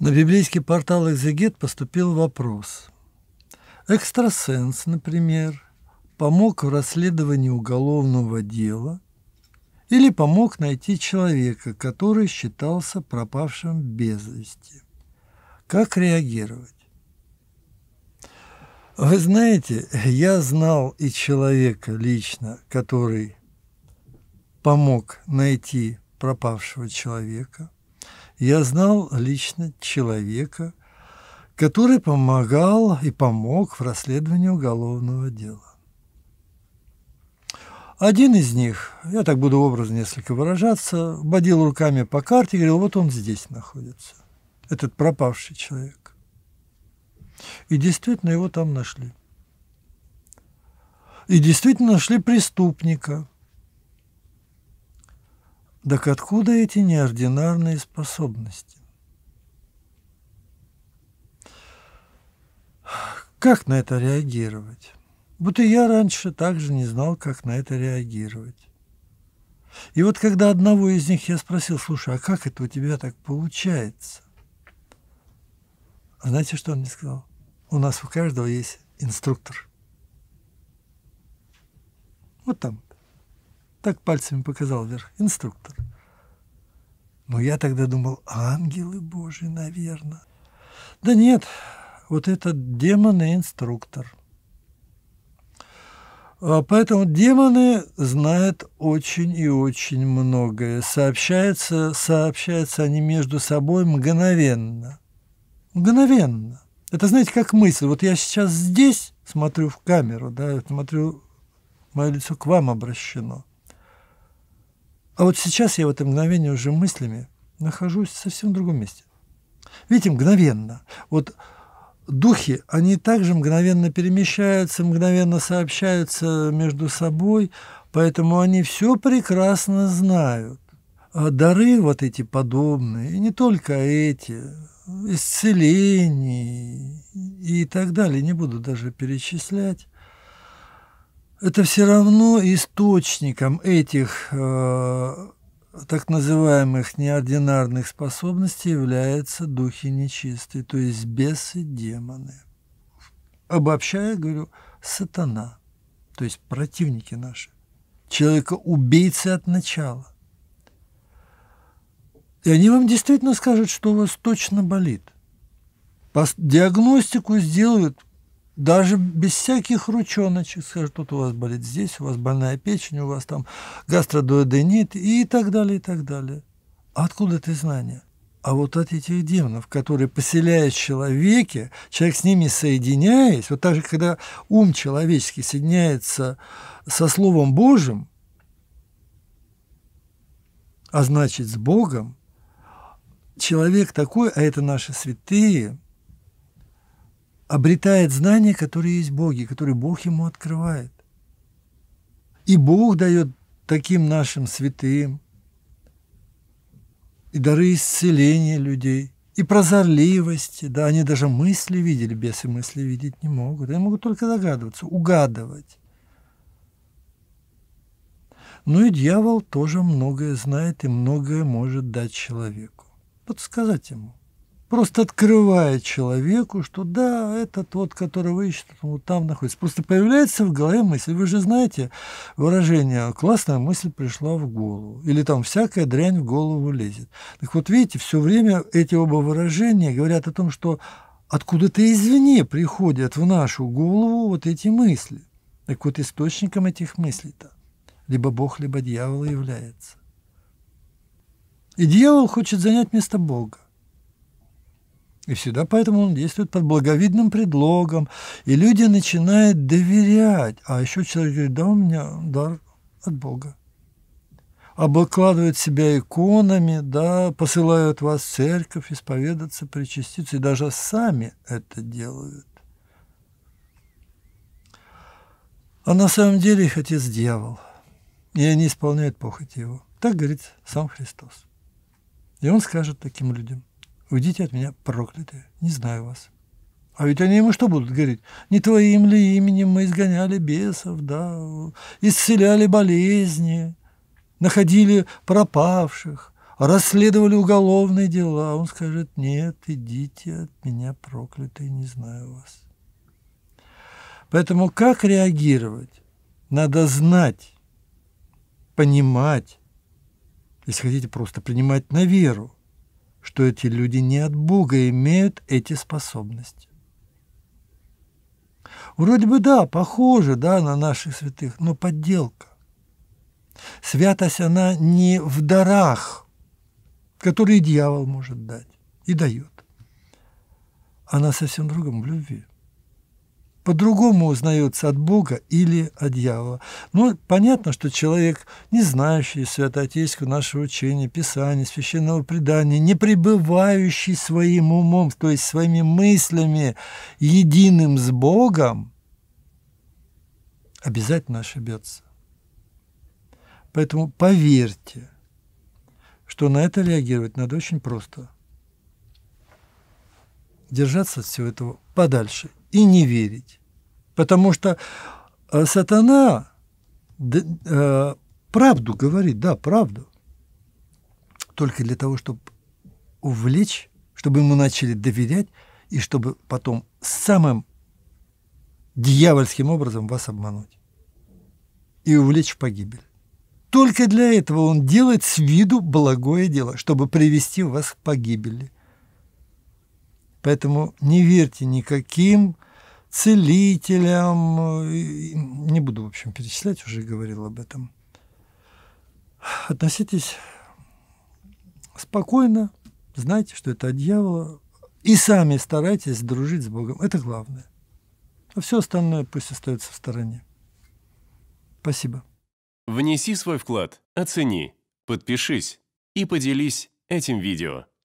На библейский портал «Экзегет» поступил вопрос. Экстрасенс, например, помог в расследовании уголовного дела или помог найти человека, который считался пропавшим без вести. Как реагировать? Вы знаете, я знал и человека лично, который помог найти пропавшего человека – я знал лично человека, который помогал и помог в расследовании уголовного дела. Один из них, я так буду образно несколько выражаться, бодил руками по карте и говорил, вот он здесь находится, этот пропавший человек. И действительно его там нашли. И действительно нашли преступника – так откуда эти неординарные способности? Как на это реагировать? Будто я раньше также не знал, как на это реагировать. И вот когда одного из них я спросил, слушай, а как это у тебя так получается? А знаете, что он мне сказал? У нас у каждого есть инструктор. Вот там так пальцами показал вверх. Инструктор. Но я тогда думал, ангелы Божьи, наверное. Да нет, вот этот демон и инструктор. А поэтому демоны знают очень и очень многое. Сообщаются, сообщаются они между собой мгновенно. Мгновенно. Это, знаете, как мысль. Вот я сейчас здесь смотрю в камеру, да, смотрю, мое лицо к вам обращено. А вот сейчас я в это мгновение уже мыслями нахожусь в совсем другом месте. Видите, мгновенно. Вот духи, они также мгновенно перемещаются, мгновенно сообщаются между собой, поэтому они все прекрасно знают. А дары вот эти подобные, и не только эти, исцелений и так далее, не буду даже перечислять это все равно источником этих э, так называемых неординарных способностей являются духи нечистые, то есть бесы, демоны. Обобщая, говорю, сатана, то есть противники наши, человека-убийцы от начала. И они вам действительно скажут, что у вас точно болит. Диагностику сделают даже без всяких ручоночек, скажут, тут у вас болит здесь, у вас больная печень, у вас там гастродуоденит и так далее, и так далее. Откуда ты знания? А вот от этих демонов, которые поселяют в человеке, человек с ними соединяясь, вот так же, когда ум человеческий соединяется со Словом Божьим, а значит с Богом, человек такой, а это наши святые – обретает знания, которые есть Боги, которые Бог ему открывает. И Бог дает таким нашим святым и дары исцеления людей, и прозорливости. Да, они даже мысли видели, бесы мысли видеть не могут. Они могут только догадываться, угадывать. Ну и дьявол тоже многое знает и многое может дать человеку. Подсказать ему – просто открывает человеку, что да, это тот, которого ищет, он вот там находится. Просто появляется в голове мысль. Вы же знаете выражение «классная мысль пришла в голову» или там «всякая дрянь в голову лезет». Так вот, видите, все время эти оба выражения говорят о том, что откуда-то извне приходят в нашу голову вот эти мысли. Так вот, источником этих мыслей-то либо Бог, либо дьявол является. И дьявол хочет занять место Бога. И всегда поэтому он действует под благовидным предлогом. И люди начинают доверять. А еще человек говорит, да, у меня дар от Бога. Обокладывают себя иконами, да, посылают вас в церковь, исповедаться, причаститься. И даже сами это делают. А на самом деле их отец дьявол. И они исполняют похоть его. Так говорит сам Христос. И он скажет таким людям – уйдите от меня, проклятые, не знаю вас. А ведь они ему что будут говорить? Не твоим ли именем мы изгоняли бесов, да, исцеляли болезни, находили пропавших, расследовали уголовные дела. Он скажет, нет, идите от меня, проклятые, не знаю вас. Поэтому как реагировать? Надо знать, понимать, если хотите просто принимать на веру, что эти люди не от Бога имеют эти способности. Вроде бы да, похоже да, на наших святых, но подделка. Святость она не в дарах, которые дьявол может дать и дает. Она совсем другом в любви по-другому узнается от Бога или от дьявола. Ну, понятно, что человек, не знающий святоотеческого нашего учения, Писания, священного предания, не пребывающий своим умом, то есть своими мыслями, единым с Богом, обязательно ошибется. Поэтому поверьте, что на это реагировать надо очень просто. Держаться от всего этого подальше и не верить. Потому что э, сатана э, правду говорит, да, правду, только для того, чтобы увлечь, чтобы ему начали доверять, и чтобы потом самым дьявольским образом вас обмануть и увлечь в погибель. Только для этого он делает с виду благое дело, чтобы привести вас к погибели. Поэтому не верьте никаким целителям, не буду, в общем, перечислять, уже говорил об этом. Относитесь спокойно, знайте, что это от дьявола, и сами старайтесь дружить с Богом. Это главное. А все остальное пусть остается в стороне. Спасибо. Внеси свой вклад, оцени, подпишись и поделись этим видео.